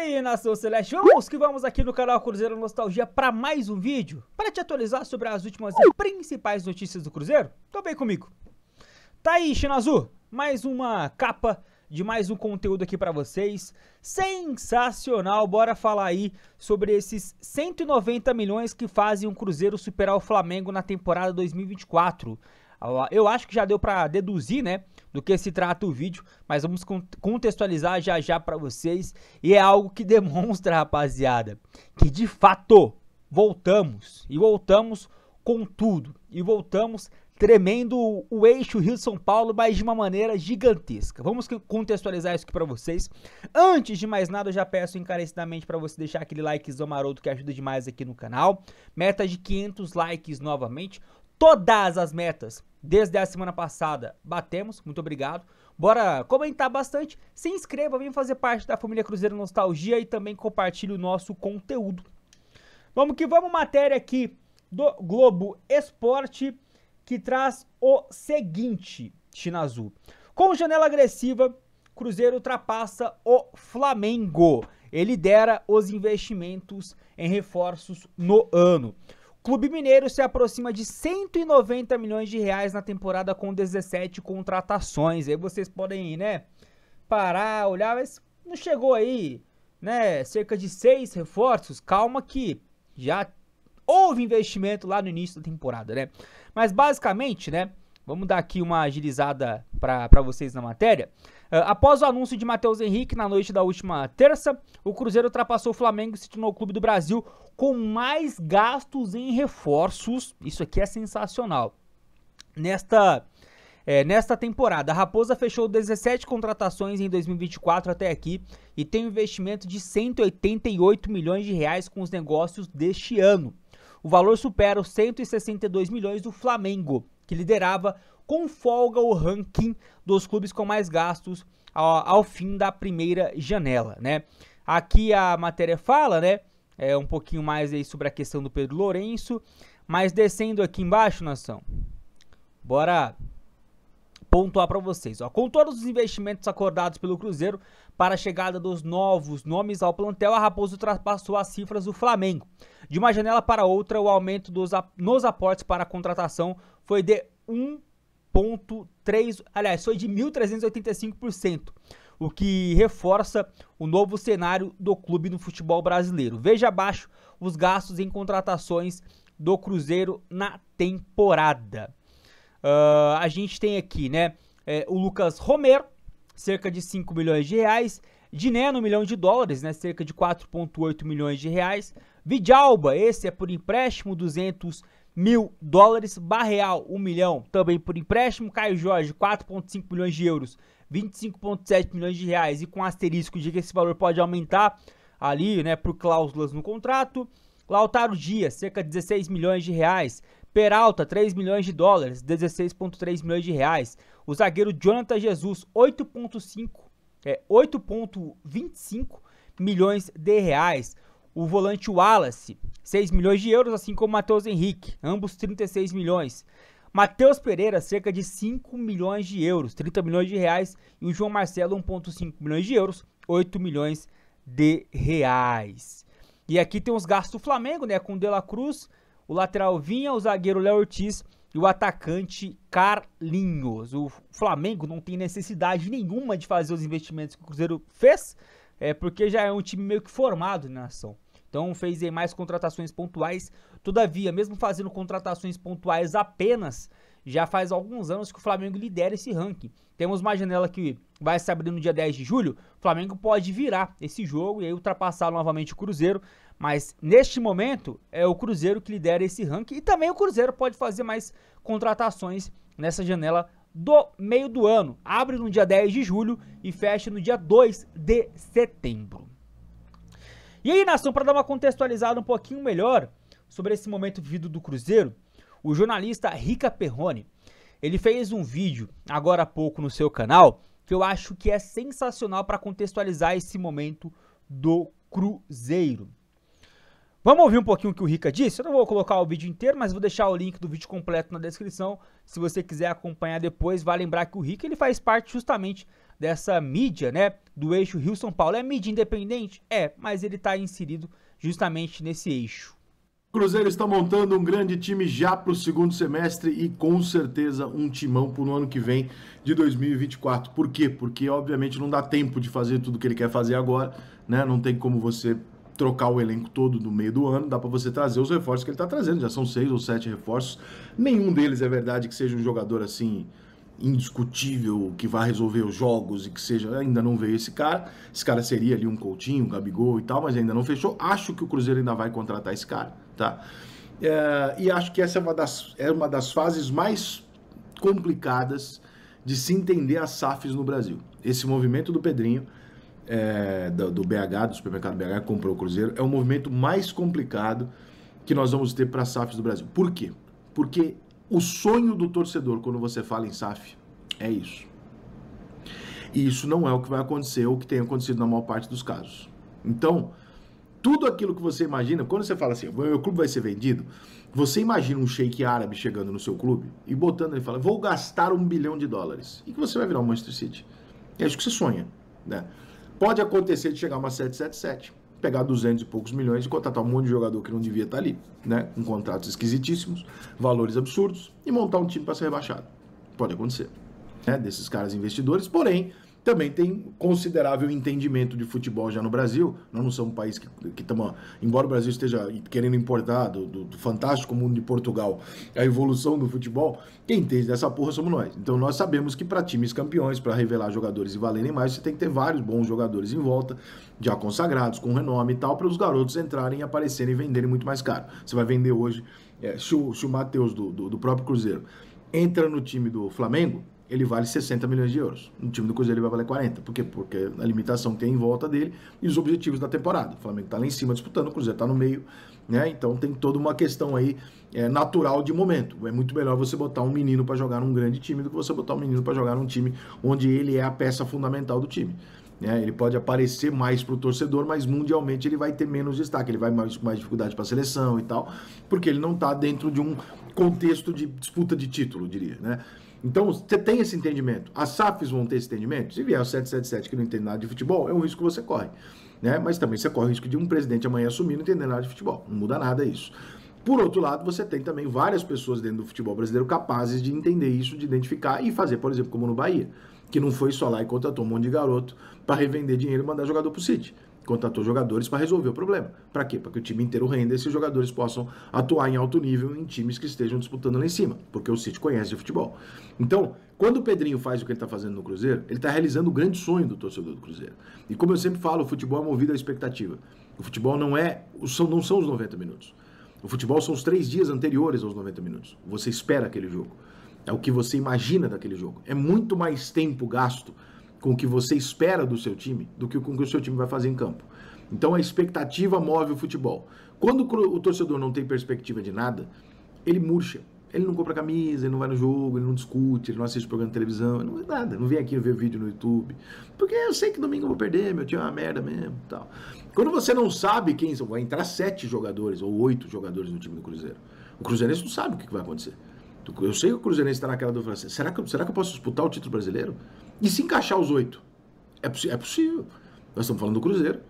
aí, nação celeste, vamos que vamos aqui no canal Cruzeiro Nostalgia para mais um vídeo para te atualizar sobre as últimas e principais notícias do Cruzeiro. Então vem comigo. Tá aí, China Azul, mais uma capa de mais um conteúdo aqui para vocês. Sensacional, bora falar aí sobre esses 190 milhões que fazem o um Cruzeiro superar o Flamengo na temporada 2024. Eu acho que já deu para deduzir, né, do que se trata o vídeo, mas vamos contextualizar já já para vocês e é algo que demonstra, rapaziada, que de fato voltamos e voltamos com tudo e voltamos tremendo o eixo Rio-São Paulo, mas de uma maneira gigantesca. Vamos contextualizar isso aqui para vocês. Antes de mais nada, eu já peço encarecidamente para você deixar aquele likezão maroto que ajuda demais aqui no canal. Meta de 500 likes novamente todas as metas desde a semana passada. Batemos, muito obrigado. Bora comentar bastante. Se inscreva, vem fazer parte da família Cruzeiro Nostalgia e também compartilhe o nosso conteúdo. Vamos que vamos, matéria aqui do Globo Esporte que traz o seguinte, China Azul. Com janela agressiva, Cruzeiro ultrapassa o Flamengo. Ele lidera os investimentos em reforços no ano. Clube Mineiro se aproxima de 190 milhões de reais na temporada com 17 contratações. Aí vocês podem, né, parar, olhar, mas não chegou aí, né, cerca de seis reforços. Calma que já houve investimento lá no início da temporada, né? Mas basicamente, né, vamos dar aqui uma agilizada para vocês na matéria. Eh, após o anúncio de Matheus Henrique na noite da última terça, o Cruzeiro ultrapassou o Flamengo e se tornou o clube do Brasil com mais gastos em reforços. Isso aqui é sensacional. Nesta é, nesta temporada, a Raposa fechou 17 contratações em 2024 até aqui e tem um investimento de 188 milhões de reais com os negócios deste ano. O valor supera os 162 milhões do Flamengo, que liderava com folga o ranking dos clubes com mais gastos ao, ao fim da primeira janela, né? Aqui a matéria fala, né? É um pouquinho mais aí sobre a questão do Pedro Lourenço, mas descendo aqui embaixo, nação. Bora pontuar para vocês. Ó. Com todos os investimentos acordados pelo Cruzeiro para a chegada dos novos nomes ao plantel, a Raposo ultrapassou as cifras do Flamengo. De uma janela para outra, o aumento dos, nos aportes para a contratação foi de 1 1,3%, aliás, foi de 1.385%, o que reforça o novo cenário do clube no futebol brasileiro. Veja abaixo os gastos em contratações do Cruzeiro na temporada. Uh, a gente tem aqui, né, é, o Lucas Romero, cerca de 5 milhões de reais, Diné no milhão de dólares, né, cerca de 4.8 milhões de reais, Vidalba, esse é por empréstimo, 200 mil dólares. Barreal, 1 milhão também por empréstimo. Caio Jorge, 4,5 milhões de euros, 25,7 milhões de reais. E com asterisco de que esse valor pode aumentar ali, né, por cláusulas no contrato. Lautaro Dias, cerca de 16 milhões de reais. Peralta, 3 milhões de dólares, 16,3 milhões de reais. O zagueiro Jonathan Jesus, 8,5, é, 8,25 milhões de reais o volante Wallace, 6 milhões de euros, assim como Matheus Henrique, ambos 36 milhões. Matheus Pereira, cerca de 5 milhões de euros, 30 milhões de reais. E o João Marcelo, 1,5 milhões de euros, 8 milhões de reais. E aqui tem os gastos do Flamengo, né? Com o De La Cruz, o lateral Vinha, o zagueiro Léo Ortiz e o atacante Carlinhos. O Flamengo não tem necessidade nenhuma de fazer os investimentos que o Cruzeiro fez é, porque já é um time meio que formado na ação. Então fez aí mais contratações pontuais. Todavia, mesmo fazendo contratações pontuais apenas, já faz alguns anos que o Flamengo lidera esse ranking. Temos uma janela que vai se abrir no dia 10 de julho. O Flamengo pode virar esse jogo e aí ultrapassar novamente o Cruzeiro. Mas neste momento é o Cruzeiro que lidera esse ranking e também o Cruzeiro pode fazer mais contratações nessa janela do meio do ano. Abre no dia 10 de julho e fecha no dia 2 de setembro. E aí, nação, para dar uma contextualizada um pouquinho melhor sobre esse momento vivido do Cruzeiro, o jornalista Rica Perrone, ele fez um vídeo agora há pouco no seu canal que eu acho que é sensacional para contextualizar esse momento do Cruzeiro. Vamos ouvir um pouquinho o que o Rica disse? Eu não vou colocar o vídeo inteiro, mas vou deixar o link do vídeo completo na descrição. Se você quiser acompanhar depois, vai lembrar que o Rica ele faz parte justamente dessa mídia, né? Do eixo Rio-São Paulo. É mídia independente? É, mas ele está inserido justamente nesse eixo. O Cruzeiro está montando um grande time já para o segundo semestre e com certeza um timão para o ano que vem de 2024. Por quê? Porque obviamente não dá tempo de fazer tudo que ele quer fazer agora, né? Não tem como você trocar o elenco todo do meio do ano, dá para você trazer os reforços que ele está trazendo. Já são seis ou sete reforços. Nenhum deles é verdade que seja um jogador assim indiscutível que vai resolver os jogos e que seja. Ainda não veio esse cara. Esse cara seria ali um Coutinho, um Gabigol e tal, mas ainda não fechou. Acho que o Cruzeiro ainda vai contratar esse cara, tá? É, e acho que essa é uma das, é uma das fases mais complicadas de se entender as SAFs no Brasil. Esse movimento do Pedrinho é, do, do, BH, do supermercado BH, comprou o Cruzeiro, é o movimento mais complicado que nós vamos ter para SAFs do Brasil. Por quê? Porque o sonho do torcedor quando você fala em SAF é isso. E isso não é o que vai acontecer ou é o que tem acontecido na maior parte dos casos. Então, tudo aquilo que você imagina, quando você fala assim, meu clube vai ser vendido, você imagina um sheik árabe chegando no seu clube e botando ele fala, vou gastar um bilhão de dólares. E que você vai virar o um Manchester City. É isso que você sonha, né? Pode acontecer de chegar uma 777, pegar 200 e poucos milhões e contratar um monte de jogador que não devia estar ali, né? Com contratos esquisitíssimos, valores absurdos e montar um time para ser rebaixado. Pode acontecer, né? Desses caras investidores, porém, também tem considerável entendimento de futebol já no Brasil. Nós não somos um país que, que tamo, embora o Brasil esteja querendo importar do, do, do, fantástico mundo de Portugal a evolução do futebol, quem entende dessa porra somos nós. Então nós sabemos que para times campeões, para revelar jogadores e valerem mais, você tem que ter vários bons jogadores em volta, já consagrados, com renome e tal, para os garotos entrarem, aparecerem e venderem muito mais caro. Você vai vender hoje, é, se o, o Matheus do, do, do próprio Cruzeiro entra no time do Flamengo, ele vale 60 milhões de euros. No time do Cruzeiro ele vai valer 40. Por quê? Porque a limitação tem em volta dele e os objetivos da temporada. O Flamengo está lá em cima disputando, o Cruzeiro está no meio, né? Então tem toda uma questão aí é, natural de momento. É muito melhor você botar um menino para jogar num grande time do que você botar um menino para jogar num time onde ele é a peça fundamental do time. É, ele pode aparecer mais para o torcedor, mas mundialmente ele vai ter menos destaque, ele vai mais com mais dificuldade para a seleção e tal, porque ele não está dentro de um contexto de disputa de título, diria, né? Então, você tem esse entendimento. As SAFs vão ter esse entendimento? Se vier o 777 que não entende nada de futebol, é um risco que você corre. Né? Mas também você corre o risco de um presidente amanhã assumir não entender nada de futebol. Não muda nada isso. Por outro lado, você tem também várias pessoas dentro do futebol brasileiro capazes de entender isso, de identificar e fazer, por exemplo, como no Bahia, que não foi só lá e contratou um monte de garoto para revender dinheiro e mandar jogador para o City contratou jogadores para resolver o problema. Para quê? Para que o time inteiro renda e se os jogadores possam atuar em alto nível em times que estejam disputando lá em cima, porque o City conhece o futebol. Então, quando o Pedrinho faz o que ele está fazendo no Cruzeiro, ele está realizando o grande sonho do torcedor do Cruzeiro. E como eu sempre falo, o futebol é movido à expectativa. O futebol não é, não são os 90 minutos. O futebol são os três dias anteriores aos 90 minutos. Você espera aquele jogo. É o que você imagina daquele jogo. É muito mais tempo gasto com o que você espera do seu time do que com o que o seu time vai fazer em campo. Então a expectativa move o futebol. Quando o torcedor não tem perspectiva de nada, ele murcha. Ele não compra camisa, ele não vai no jogo, ele não discute, ele não assiste programa de televisão, ele não é nada, não vem aqui ver vídeo no YouTube. Porque eu sei que domingo eu vou perder, meu time é uma merda mesmo tal. Quando você não sabe quem são, vai entrar sete jogadores ou oito jogadores no time do Cruzeiro. O Cruzeirense não sabe o que vai acontecer. Eu sei que o Cruzeirense está naquela do francês. Será que, será que eu posso disputar o título brasileiro? E se encaixar os oito? É, é possível. Nós estamos falando do Cruzeiro.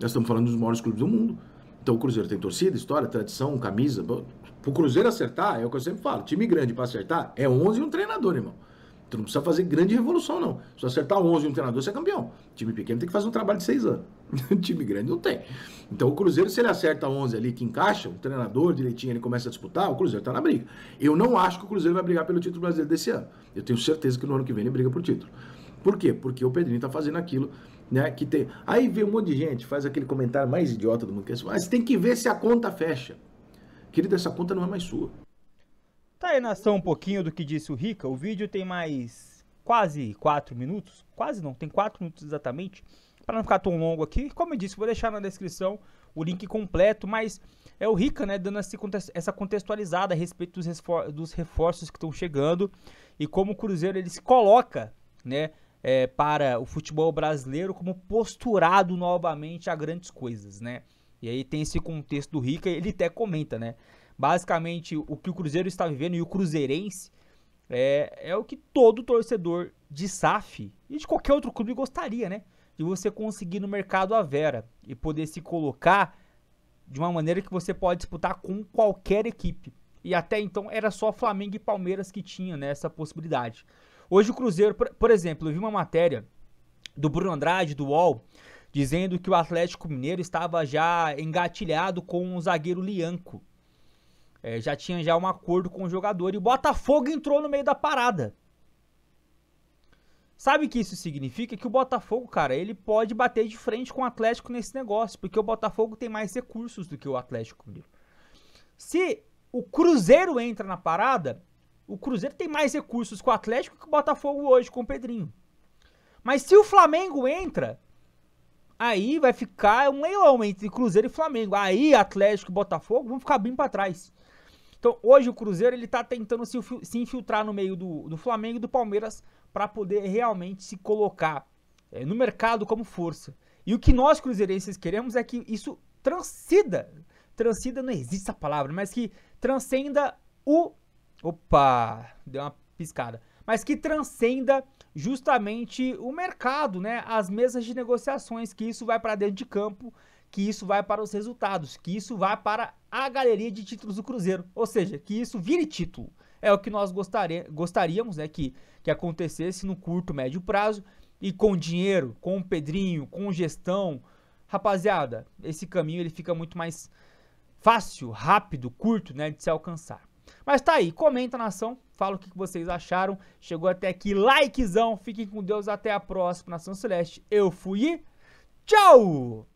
Nós estamos falando dos maiores clubes do mundo. Então o Cruzeiro tem torcida, história, tradição, camisa. Para o Cruzeiro acertar, é o que eu sempre falo. Time grande para acertar é 11 e um treinador, irmão. Tu não precisa fazer grande revolução, não. Se acertar 11 um treinador, você é campeão. Time pequeno tem que fazer um trabalho de seis anos. time grande não tem. Então o Cruzeiro, se ele acerta 11 ali que encaixa, o treinador direitinho ele começa a disputar, o Cruzeiro tá na briga. Eu não acho que o Cruzeiro vai brigar pelo título brasileiro desse ano. Eu tenho certeza que no ano que vem ele briga por título. Por quê? Porque o Pedrinho tá fazendo aquilo, né? Que tem. Aí vem um monte de gente, faz aquele comentário mais idiota do mundo que é assim, mas tem que ver se a conta fecha. Querido, essa conta não é mais sua. Tá aí nação um pouquinho do que disse o Rica. O vídeo tem mais quase 4 minutos. Quase não, tem 4 minutos exatamente. Para não ficar tão longo aqui. Como eu disse, vou deixar na descrição o link completo, mas é o Rica, né, dando essa contextualizada a respeito dos, refor dos reforços que estão chegando e como o Cruzeiro ele se coloca, né, é, para o futebol brasileiro como posturado novamente a grandes coisas, né? E aí tem esse contexto do Rica, ele até comenta, né? Basicamente, o que o Cruzeiro está vivendo e o Cruzeirense é, é o que todo torcedor de SAF e de qualquer outro clube gostaria, né? De você conseguir no mercado a Vera e poder se colocar de uma maneira que você pode disputar com qualquer equipe. E até então era só Flamengo e Palmeiras que tinham né, essa possibilidade. Hoje o Cruzeiro, por, por exemplo, eu vi uma matéria do Bruno Andrade, do UOL, dizendo que o Atlético Mineiro estava já engatilhado com o zagueiro Lianco. É, já tinha já um acordo com o jogador e o Botafogo entrou no meio da parada. Sabe o que isso significa? Que o Botafogo, cara, ele pode bater de frente com o Atlético nesse negócio, porque o Botafogo tem mais recursos do que o Atlético Se o Cruzeiro entra na parada, o Cruzeiro tem mais recursos com o Atlético que o Botafogo hoje com o Pedrinho. Mas se o Flamengo entra, aí vai ficar um leilão entre Cruzeiro e Flamengo. Aí Atlético e Botafogo vão ficar bem para trás. Então, hoje o Cruzeiro ele está tentando se, se, infiltrar no meio do, do Flamengo e do Palmeiras para poder realmente se colocar é, no mercado como força. E o que nós cruzeirenses queremos é que isso transcida, transcida não existe essa palavra, mas que transcenda o, opa, deu uma piscada, mas que transcenda justamente o mercado, né? As mesas de negociações que isso vai para dentro de campo que isso vai para os resultados, que isso vai para a galeria de títulos do Cruzeiro, ou seja, que isso vire título. É o que nós gostaríamos né, que, que acontecesse no curto, médio prazo e com dinheiro, com o Pedrinho, com gestão. Rapaziada, esse caminho ele fica muito mais fácil, rápido, curto né, de se alcançar. Mas tá aí, comenta nação, fala o que vocês acharam. Chegou até aqui, likezão. Fiquem com Deus, até a próxima, Nação Celeste. Eu fui e tchau!